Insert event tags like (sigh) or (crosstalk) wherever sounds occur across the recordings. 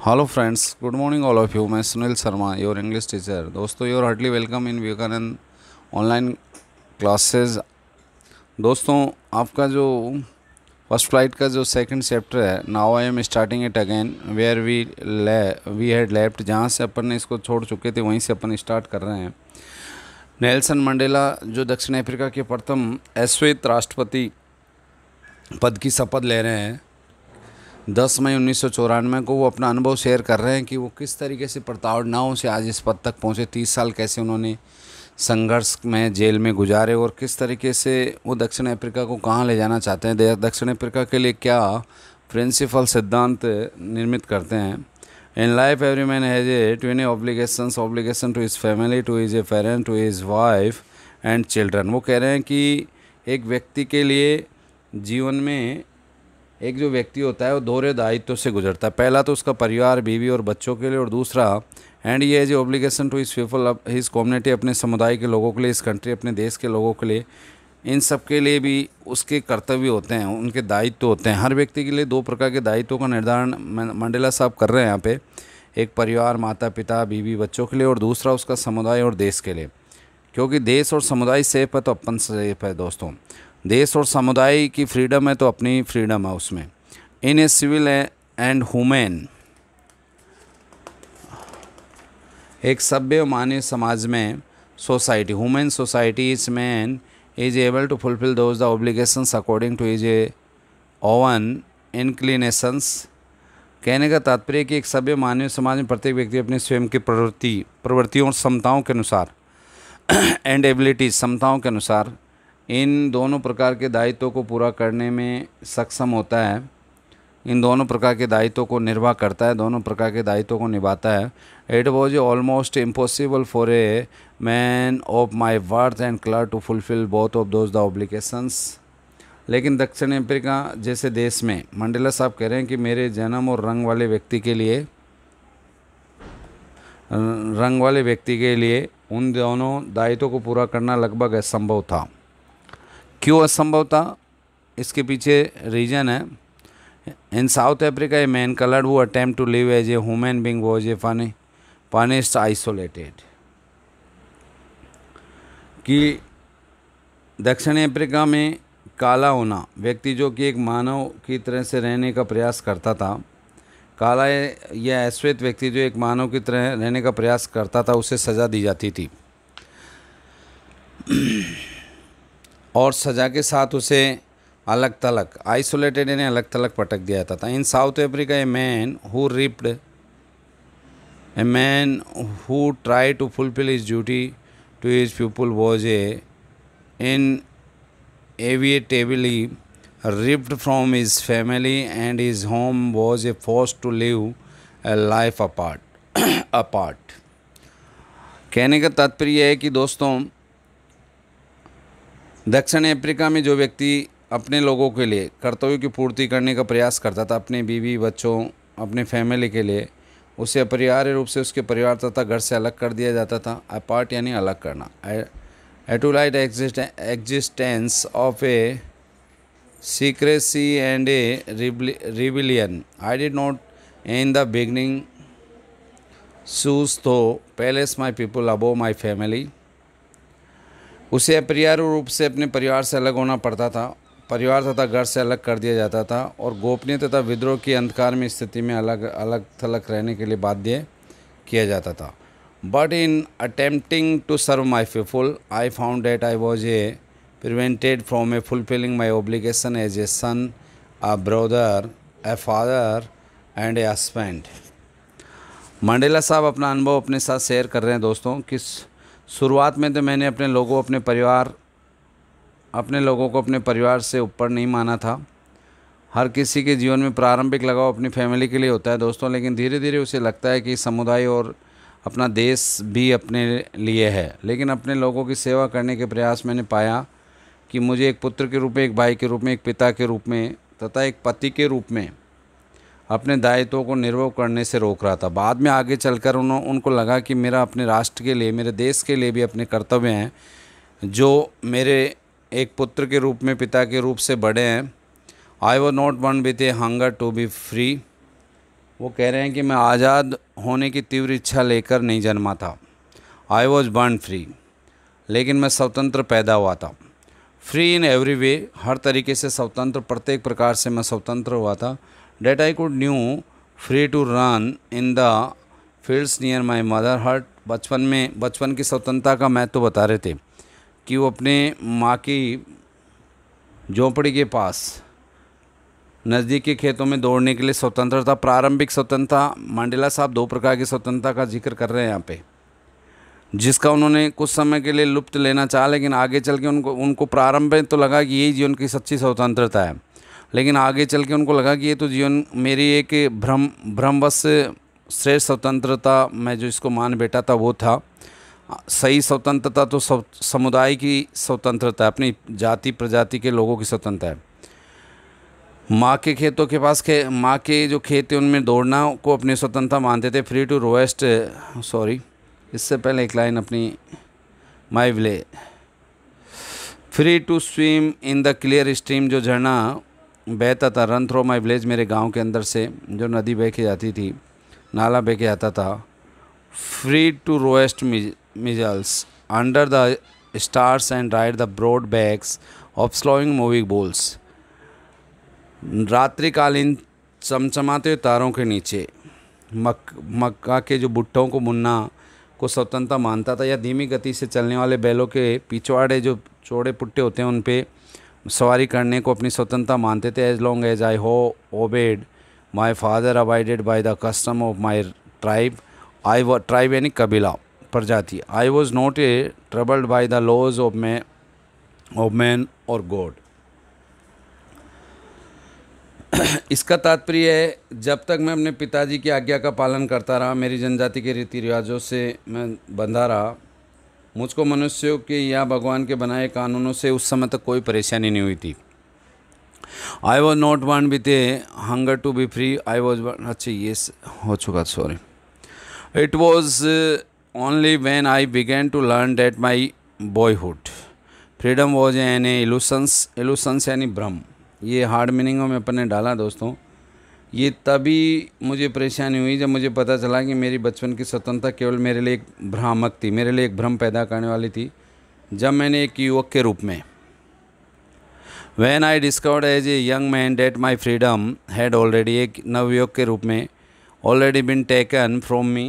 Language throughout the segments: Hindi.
Hello friends good morning all of you मैं Sunil Sharma your English teacher दोस्तों your hardly welcome in Vivekanand online classes दोस्तों आपका जो फर्स्ट फ्लाइट का जो सेकंड चैप्टर है now I am starting it again where we ले वी हैड लेफ्ट जहाँ से अपन ने इसको छोड़ चुके थे वहीं से अपन स्टार्ट कर रहे हैं नेल्सन मंडेला जो दक्षिण अफ्रीका के प्रथम अश्वेत राष्ट्रपति पद की शपथ ले रहे हैं दस मई उन्नीस को वो अपना अनुभव शेयर कर रहे हैं कि वो किस तरीके से प्रताड़नाओं से आज इस पद तक पहुँचे तीस साल कैसे उन्होंने संघर्ष में जेल में गुजारे और किस तरीके से वो दक्षिण अफ्रीका को कहाँ ले जाना चाहते हैं दक्षिण अफ्रीका के लिए क्या प्रिंसिपल सिद्धांत निर्मित करते हैं in life every man has a twin obligation obligation to his family to his a parent to his wife and children वो कह रहे हैं कि एक व्यक्ति के लिए जीवन में एक जो व्यक्ति होता है वो दोहरे दायित्व से गुजरता है पहला तो उसका परिवार बीवी और बच्चों के लिए और दूसरा एंड ये जो obligation to his people his community अपने समुदाय के लोगों के लिए इस कंट्री अपने देश के लोगों के लिए इन सब के लिए भी उसके कर्तव्य होते हैं उनके दायित्व होते हैं हर व्यक्ति के लिए दो प्रकार के दायित्वों का निर्धारण मंडेला साहब कर रहे हैं यहाँ पे एक परिवार माता पिता बीवी बच्चों के लिए और दूसरा उसका समुदाय और देश के लिए क्योंकि देश और समुदाय सेफ है तो अपन सेफ है दोस्तों देश और समुदाय की फ्रीडम है तो अपनी फ्रीडम है उसमें in a civil and human एक सभ्य मानव समाज में society human society is man is able to fulfil those the obligations according to his a own inclinations कहने का तात्पर्य कि एक सभ्य मानव समाज में प्रत्येक व्यक्ति अपने स्वयं की प्रवृत्ति प्रवृत्तियों और क्षमताओं के अनुसार एंड एबिलिटीज क्षमताओं के अनुसार इन दोनों प्रकार के दायित्वों को पूरा करने में सक्षम होता है इन दोनों प्रकार के दायित्व को निर्वाह करता है दोनों प्रकार के दायित्व को निभाता है it was almost impossible for a man of my worth and colour to fulfil both of those the obligations लेकिन दक्षिण अफ्रीका जैसे देश में मंडेला साहब कह रहे हैं कि मेरे जन्म और रंग वाले व्यक्ति के लिए रंग वाले व्यक्ति के लिए उन दोनों दायित्व को पूरा करना लगभग असंभव था क्यों असंभव था इसके पीछे रीज़न है in South Africa a man coloured who attempt to live as a human being was a funny punished isolated कि दक्षिण अफ्रीका में काला होना व्यक्ति जो कि एक मानव की तरह से रहने का प्रयास करता था काला या अश्वेत व्यक्ति जो एक मानव की तरह रहने का प्रयास करता था उसे सज़ा दी जाती थी और सजा के साथ उसे अलग तलग आइसोलेटेड इन्हें अलग तलग पटक दिया जाता था in South Africa a man who ripped a man who try to fulfil his duty to his people was a inevitably from his family and his home was a force to live a life apart apart कहने का तात्पर्य है कि दोस्तों दक्षिण अफ्रीका में जो व्यक्ति अपने लोगों के लिए कर्तव्य की पूर्ति करने का प्रयास करता था अपने बीवी बच्चों अपने फैमिली के लिए उसे अपरिहार्य रूप से उसके परिवार तथा घर से अलग कर दिया जाता था अपार्ट यानी अलग करना twilight existence of a secrecy and a rebellion I did not in the beginning choose to place my people above my family उसे अपरिहार्य रूप से अपने परिवार से अलग होना पड़ता था परिवार तथा घर से अलग कर दिया जाता था और गोपनीय तथा विद्रोह की अंधकार में स्थिति में अलग अलग थलग रहने के लिए बाध्य किया जाता था but in attempting to serve my people I found that I was a prevented from a fulfilling my obligation as a son a brother a father and a husband Mandela साहब अपना अनुभव अपने साथ शेयर कर रहे हैं दोस्तों किस शुरुआत में तो मैंने अपने लोगों अपने परिवार अपने लोगों को अपने परिवार से ऊपर नहीं माना था हर किसी के जीवन में प्रारंभिक लगाव अपनी फैमिली के लिए होता है दोस्तों लेकिन धीरे धीरे उसे लगता है कि समुदाय और अपना देश भी अपने लिए है लेकिन अपने लोगों की सेवा करने के प्रयास मैंने पाया कि मुझे एक पुत्र के रूप में एक भाई के रूप में एक पिता के रूप में तथा एक पति के रूप में अपने दायित्वों को निर्वह करने से रोक रहा था बाद में आगे चलकर उन्होंने उनको लगा कि मेरा अपने राष्ट्र के लिए मेरे देश के लिए भी अपने कर्तव्य हैं जो मेरे एक पुत्र के रूप में पिता के रूप से बड़े हैं I was not one with a hunger to be free वो कह रहे हैं कि मैं आज़ाद होने की तीव्र इच्छा लेकर नहीं जन्मा था आई वॉज बर्न फ्री लेकिन मैं स्वतंत्र पैदा हुआ था फ्री इन एवरी वे हर तरीके से स्वतंत्र प्रत्येक प्रकार से मैं स्वतंत्र हुआ था that I could knew free to run in the fields near my mother hut बचपन में बचपन की स्वतंत्रता का महत्व तो बता रहे थे कि वो अपने माँ की झोंपड़ी के पास नज़दीक के खेतों में दौड़ने के लिए स्वतंत्रता प्रारंभिक स्वतंत्रता मंडेला साहब दो प्रकार की स्वतंत्रता का जिक्र कर रहे हैं यहाँ पे जिसका उन्होंने कुछ समय के लिए लुप्त लेना चाहा लेकिन आगे चल के उनको उनको प्रारंभ में तो लगा कि यही जीवन की सच्ची स्वतंत्रता है लेकिन आगे चल के उनको लगा कि ये तो जीवन मेरी एक भ्रम भ्रमवश श्रेष्ठ स्वतंत्रता मैं जो इसको मान बैठा था वो था सही स्वतंत्रता तो समुदाय की स्वतंत्रता अपनी जाति प्रजाति के लोगों की स्वतंत्रता है माँ के खेतों के पास खे माँ के जो खेत थे उनमें दौड़ना को अपनी स्वतंत्रता मानते थे फ्री टू रोएस्ट सॉरी इससे पहले एक लाइन अपनी my while free to swim in the clear stream जो झरना बहता था रन थ्रो माई विलेज मेरे गांव के अंदर से जो नदी बह के जाती थी नाला बह के जाता था free to roast mealies under the stars and ride the broad backs of slowly moving bulls रात्रिकालीन चमचमाते हुए तारों के नीचे मक मक्का के जो भुट्टों को मुन्ना को स्वतंत्रता मानता था या धीमी गति से चलने वाले बैलों के पिछवाड़े जो चौड़े पुट्टे होते हैं उन पर सवारी करने को अपनी स्वतंत्रता मानते थे एज लॉन्ग एज आई हो obeyed my father abided by the custom of my tribe I वो ट्राइब यानी कबीला प्रजाति I was not a troubled by the laws of मै ऑफ मैन और गॉड इसका तात्पर्य है जब तक मैं अपने पिताजी की आज्ञा का पालन करता रहा मेरी जनजाति के रीति रिवाजों से मैं बंधा रहा मुझको मनुष्यों के या भगवान के बनाए कानूनों से उस समय तक कोई परेशानी नहीं हुई थी I was not one with a hunger to be free I was one अच्छा ये हो चुका sorry it was only when I began to learn that my boyhood freedom was an illusion illusion यानी ब्रह्म ये हार्ड मीनिंगों में अपन ने डाला दोस्तों ये तभी मुझे परेशानी हुई जब मुझे पता चला कि मेरी बचपन की स्वतंत्रता केवल मेरे लिए एक भ्रामक थी मेरे लिए एक भ्रम पैदा करने वाली थी जब मैंने एक युवक के रूप में when I discovered as a young man that my freedom had already एक नवयुवक के रूप में already been taken from me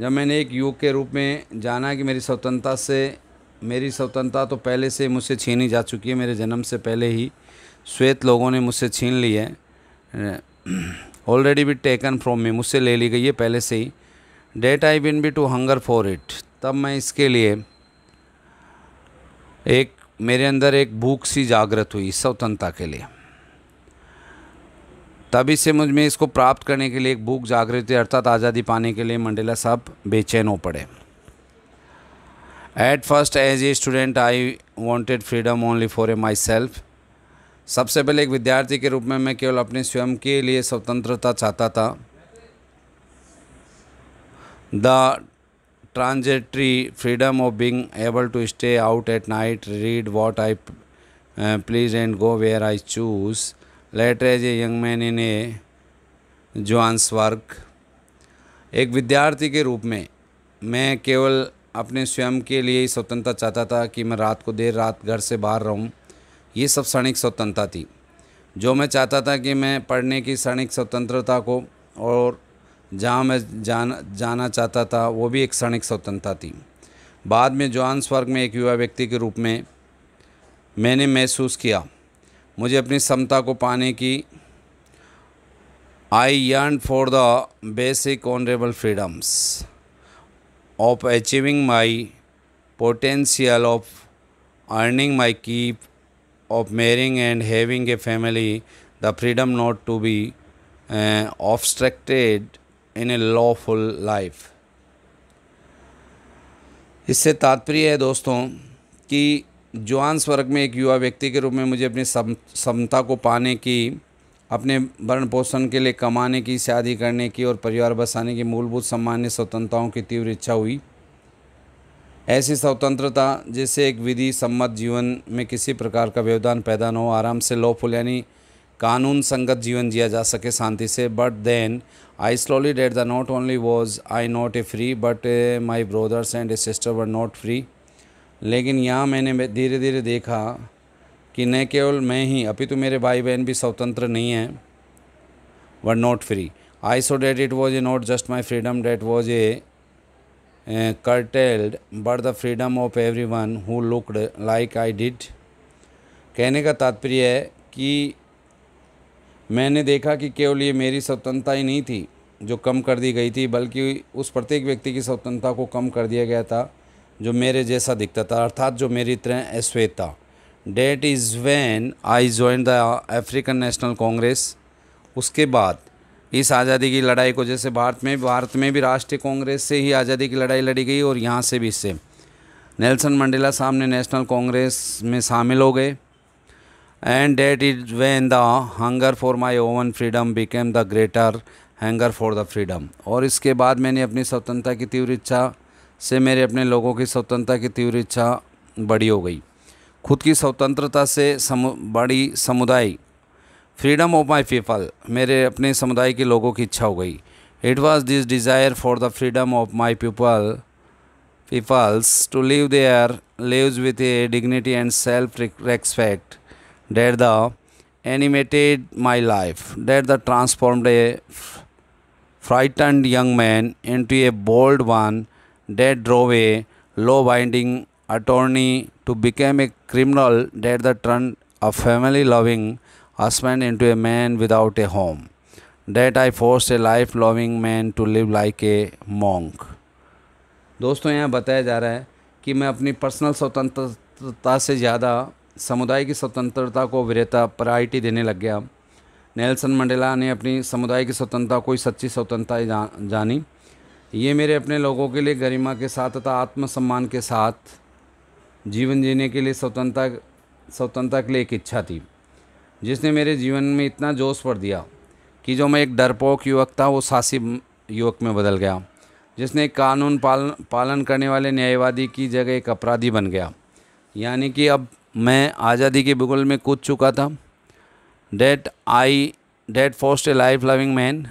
जब मैंने एक युवक के रूप में जाना कि मेरी स्वतंत्रता से मेरी स्वतंत्रता तो पहले से मुझसे छीनी जा चुकी है मेरे जन्म से पहले ही श्वेत लोगों ने मुझसे छीन ली है ऑलरेडी भी टेकन फ्रॉम मी मुझसे ले ली गई है पहले से ही डेट आई बिन बी टू हंगर फॉर इट तब मैं इसके लिए एक मेरे अंदर एक भूख सी जागृत हुई स्वतंत्रता के लिए तभी से मुझ में इसको प्राप्त करने के लिए एक भूख जागृत हुई अर्थात आज़ादी पाने के लिए मंडेला साहब बेचैन हो पड़े at first as a student I wanted freedom only for a myself सबसे पहले एक विद्यार्थी के रूप में मैं केवल अपने स्वयं के लिए स्वतंत्रता चाहता था the transitory freedom of being able to stay out at night read what I please and go where I choose later as a young man in a a Johannesburg एक विद्यार्थी के रूप में मैं केवल अपने स्वयं के लिए ही स्वतंत्रता चाहता था कि मैं रात को देर रात घर से बाहर रहूं ये सब क्षणिक स्वतंत्रता थी जो मैं चाहता था कि मैं पढ़ने की क्षणिक स्वतंत्रता को और जहाँ मैं जान जाना चाहता था वो भी एक क्षणिक स्वतंत्रता थी बाद में स्वर्ग में एक युवा व्यक्ति के रूप में मैंने महसूस किया मुझे अपनी क्षमता को पाने की I yearn for the basic honourable freedoms of achieving my potential of earning my keep of marrying and having a family, the freedom not to be uh, obstructed in a lawful life. इससे तात्पर्य है दोस्तों कि जवान स्वर्ग में एक युवा व्यक्ति के रूप में मुझे अपनी समता को पाने की अपने भरण पोषण के लिए कमाने की शादी करने की और परिवार बसाने की मूलभूत सामान्य स्वतंत्रताओं की तीव्र इच्छा हुई ऐसी स्वतंत्रता जिससे एक विधि सम्मत जीवन में किसी प्रकार का व्यवधान पैदा न हो आराम से लॉफुल यानी कानून संगत जीवन जिया जा सके शांति से but then I slowly that the not only was I not a free but my brothers and a sister were not free लेकिन यहाँ मैंने धीरे धीरे देखा कि न केवल मैं ही अभी तो मेरे भाई बहन भी स्वतंत्र नहीं हैं were not free I saw that it was a not just my freedom that was a uh, curtailed but the freedom of everyone who looked like I did कहने का तात्पर्य है कि मैंने देखा कि केवल ये मेरी स्वतंत्रता ही नहीं थी जो कम कर दी गई थी बल्कि उस प्रत्येक व्यक्ति की स्वतंत्रता को कम कर दिया गया था जो मेरे जैसा दिखता था अर्थात जो मेरी तरह अश्वेत था that is when I join the African National Congress उसके बाद इस आज़ादी की लड़ाई को जैसे भारत में भारत में भी राष्ट्रीय कांग्रेस से ही आज़ादी की लड़ाई लड़ी गई और यहाँ से भी इससे नेल्सन मंडेला सामने नेशनल कांग्रेस में शामिल हो गए and that is when the hunger for my own freedom became the greater hunger for the freedom और इसके बाद मैंने अपनी स्वतंत्रता की तीव्र इच्छा से मेरे अपने लोगों की स्वतंत्रता की तीव्र इच्छा बड़ी हो गई खुद की स्वतंत्रता से समु, बड़ी समुदाय फ्रीडम ऑफ माई पीपल मेरे अपने समुदाय के लोगों की इच्छा हो गई it was this desire for the freedom of my people peoples to live their lives with a dignity and self respect that the animated my life that the transform a frightened young man into a bold one that drove a law abiding attorney to became a criminal that the turned a family loving husband into a man without a home, that I forced a life loving man to live like a monk. दोस्तों यहाँ बताया जा रहा है कि मैं अपनी पर्सनल स्वतंत्रता से ज़्यादा समुदाय की स्वतंत्रता को वीरता प्रायरिटी देने लग गया नेल्सन मंडेला ने अपनी समुदाय की स्वतंत्रता को ही सच्ची स्वतंत्रता जा, जानी ये मेरे अपने लोगों के लिए गरिमा के साथ तथा आत्मसम्मान के साथ जीवन जीने के लिए स्वतंत्रता स्वतंत्रता के लिए एक इच्छा थी जिसने मेरे जीवन में इतना जोश भर दिया कि जो मैं एक डरपोक युवक था वो सासी युवक में बदल गया जिसने कानून पालन पालन करने वाले न्यायवादी की जगह एक अपराधी बन गया यानी कि अब मैं आज़ादी के बुगल में कूद चुका था that I that forced a life loving man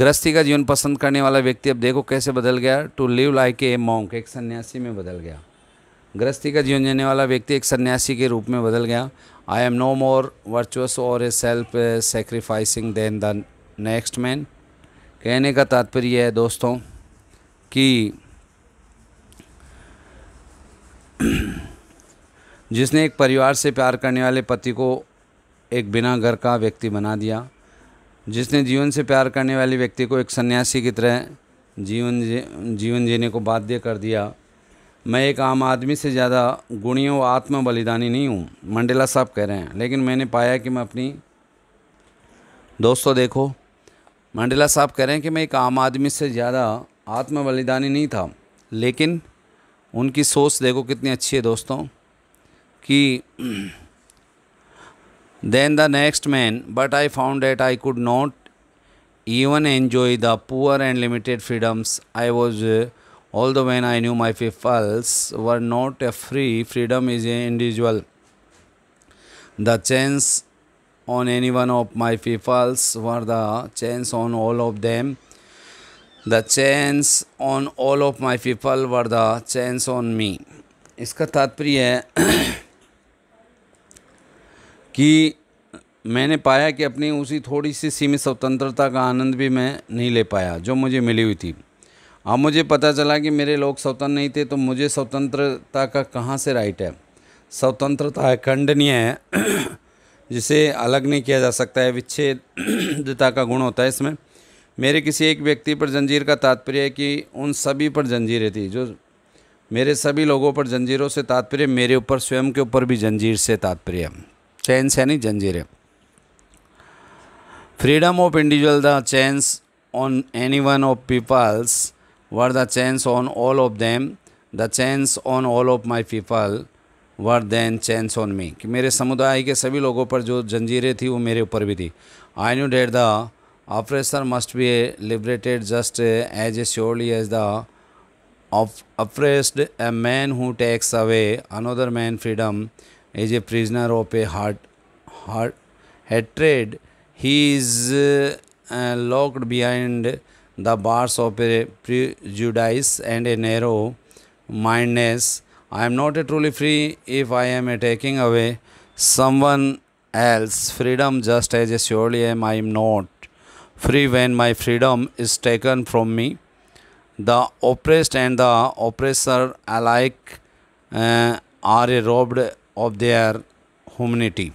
गृहस्थी का जीवन पसंद करने वाला व्यक्ति अब देखो कैसे बदल गया to live like a monk एक सन्यासी में बदल गया गृहस्थी का जीवन जीने वाला व्यक्ति एक सन्यासी के रूप में बदल गया I am no more virtuous or a self sacrificing than the next man कहने का तात्पर्य है दोस्तों कि (clears throat) जिसने एक परिवार से प्यार करने वाले पति को एक बिना घर का व्यक्ति बना दिया जिसने जीवन से प्यार करने वाले व्यक्ति को एक सन्यासी की तरह जीवन जीवन जीने को बाध्य कर दिया मैं एक आम आदमी से ज़्यादा गुणियों व आत्म बलिदानी नहीं हूँ मंडेला साहब कह रहे हैं लेकिन मैंने पाया कि मैं अपनी दोस्तों देखो मंडेला साहब कह रहे हैं कि मैं एक आम आदमी से ज़्यादा आत्म बलिदानी नहीं था लेकिन उनकी सोच देखो कितनी अच्छी है दोस्तों कि then the next man but I found that I could not even enjoy the poor and limited freedoms I was Although when I knew my faults were not a free, freedom is an individual. The chance on any one of my faults were the chance on all of them. The chance on all of my people were the chance on me. इसका तात्पर्य है कि मैंने पाया कि अपनी उसी थोड़ी सी सीमित स्वतंत्रता का आनंद भी मैं नहीं ले पाया जो मुझे मिली हुई थी अब हाँ, मुझे पता चला कि मेरे लोग स्वतंत्र नहीं थे तो मुझे स्वतंत्रता का कहाँ से राइट है स्वतंत्रता खंडनीय है (clears throat) जिसे अलग नहीं किया जा सकता है विच्छेदता का गुण होता है इसमें मेरे किसी एक व्यक्ति पर जंजीर का तात्पर्य है कि उन सभी पर जंजीरें थी जो मेरे सभी लोगों पर जंजीरों से तात्पर्य मेरे ऊपर स्वयं के ऊपर भी जंजीर से तात्पर्य चैन से नहीं जंजीरें freedom of individual the chains on any one of peoples were the chains on all of them the chains on all of my people were then chains on me कि मेरे समुदाय के सभी लोगों पर जो जंजीरें थी वो मेरे ऊपर भी थी I knew that the oppressor must be liberated just as a surely as the oppressed a man who takes away another man freedom as a prisoner of a heart heart hatred he is locked behind the bars of a prejudice and a narrow mindedness I am not a truly free if I am a taking away someone else freedom just as a surely am I am not free when my freedom is taken from me the oppressed and the oppressor alike are a robbed of their humanity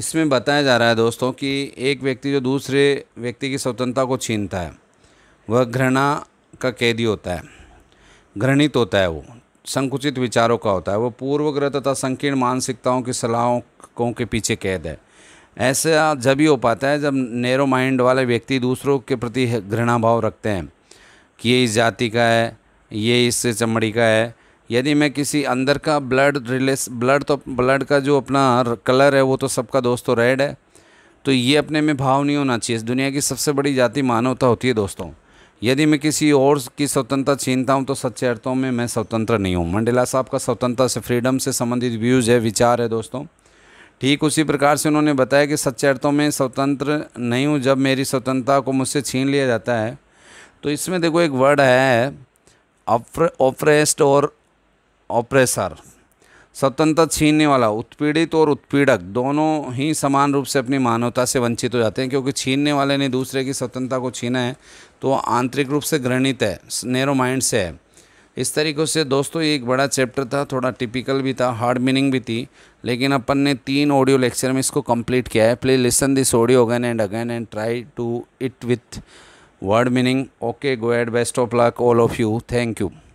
इसमें बताया जा रहा है दोस्तों कि एक व्यक्ति जो दूसरे व्यक्ति की स्वतंत्रता को छीनता है वह घृणा का कैदी होता है घृणित होता है वो संकुचित विचारों का होता है वो पूर्वग्रह तथा संकीर्ण मानसिकताओं की सलाहों के पीछे कैद है ऐसा जब ही हो पाता है जब नेरो माइंड वाले व्यक्ति दूसरों के प्रति घृणा भाव रखते हैं कि ये इस जाति का है ये इस चमड़ी का है यदि मैं किसी अंदर का ब्लड रिलेस ब्लड तो ब्लड का जो अपना कलर है वो तो सबका दोस्तों तो रेड है तो ये अपने में भाव नहीं होना चाहिए इस दुनिया की सबसे बड़ी जाति मानवता होती है दोस्तों यदि मैं किसी और की स्वतंत्रता छीनता हूँ तो सच्चे अर्थों में मैं स्वतंत्र नहीं हूँ मंडेला साहब का स्वतंत्रता से फ्रीडम से संबंधित व्यूज़ है विचार है दोस्तों ठीक उसी प्रकार से उन्होंने बताया कि सच्चे अर्थों में स्वतंत्र नहीं हूँ जब मेरी स्वतंत्रता को मुझसे छीन लिया जाता है तो इसमें देखो एक वर्ड है ऑपरेस्ट और ऑपरेसर स्वतंत्रता छीनने वाला उत्पीड़ित और उत्पीड़क दोनों ही समान रूप से अपनी मानवता से वंचित हो जाते हैं क्योंकि छीनने वाले ने दूसरे की स्वतंत्रता को छीना है तो आंतरिक रूप से घृणित है नेरो माइंड से है इस तरीके से दोस्तों ये एक बड़ा चैप्टर था थोड़ा टिपिकल भी था हार्ड मीनिंग भी थी लेकिन अपन ने तीन ऑडियो लेक्चर में इसको कंप्लीट किया है please listen this audio again and again and try to it with word meaning okay go ahead best of luck all of you thank you